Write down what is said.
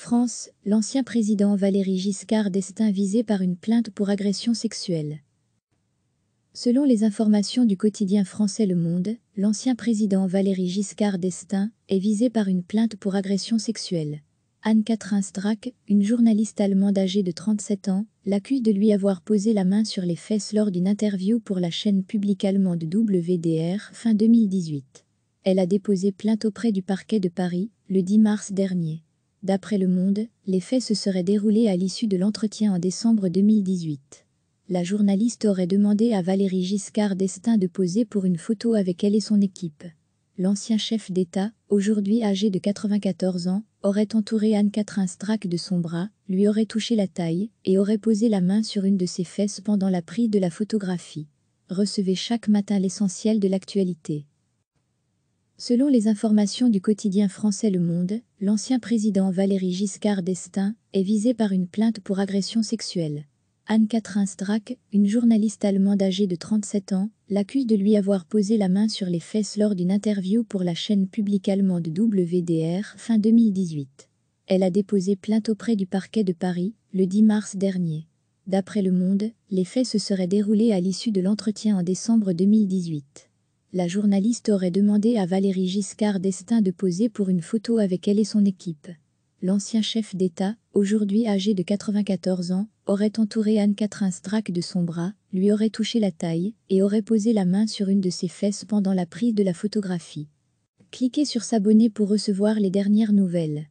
France, l'ancien président Valéry Giscard d'Estaing visé par une plainte pour agression sexuelle. Selon les informations du quotidien français Le Monde, l'ancien président Valéry Giscard d'Estaing est visé par une plainte pour agression sexuelle. Anne-Catherine Strack, une journaliste allemande âgée de 37 ans, l'accuse de lui avoir posé la main sur les fesses lors d'une interview pour la chaîne publique allemande WDR fin 2018. Elle a déposé plainte auprès du parquet de Paris le 10 mars dernier. D'après Le Monde, les faits se seraient déroulés à l'issue de l'entretien en décembre 2018. La journaliste aurait demandé à Valérie Giscard d'Estaing de poser pour une photo avec elle et son équipe. L'ancien chef d'État, aujourd'hui âgé de 94 ans, aurait entouré Anne-Catherine Strack de son bras, lui aurait touché la taille et aurait posé la main sur une de ses fesses pendant la prise de la photographie. Recevez chaque matin l'essentiel de l'actualité. Selon les informations du quotidien français Le Monde, l'ancien président Valéry Giscard d'Estaing est visé par une plainte pour agression sexuelle. Anne-Catherine Strack, une journaliste allemande âgée de 37 ans, l'accuse de lui avoir posé la main sur les fesses lors d'une interview pour la chaîne publique allemande WDR fin 2018. Elle a déposé plainte auprès du parquet de Paris le 10 mars dernier. D'après Le Monde, les faits se seraient déroulés à l'issue de l'entretien en décembre 2018 la journaliste aurait demandé à Valérie Giscard d'Estaing de poser pour une photo avec elle et son équipe. L'ancien chef d'État, aujourd'hui âgé de 94 ans, aurait entouré Anne-Catherine Strack de son bras, lui aurait touché la taille et aurait posé la main sur une de ses fesses pendant la prise de la photographie. Cliquez sur s'abonner pour recevoir les dernières nouvelles.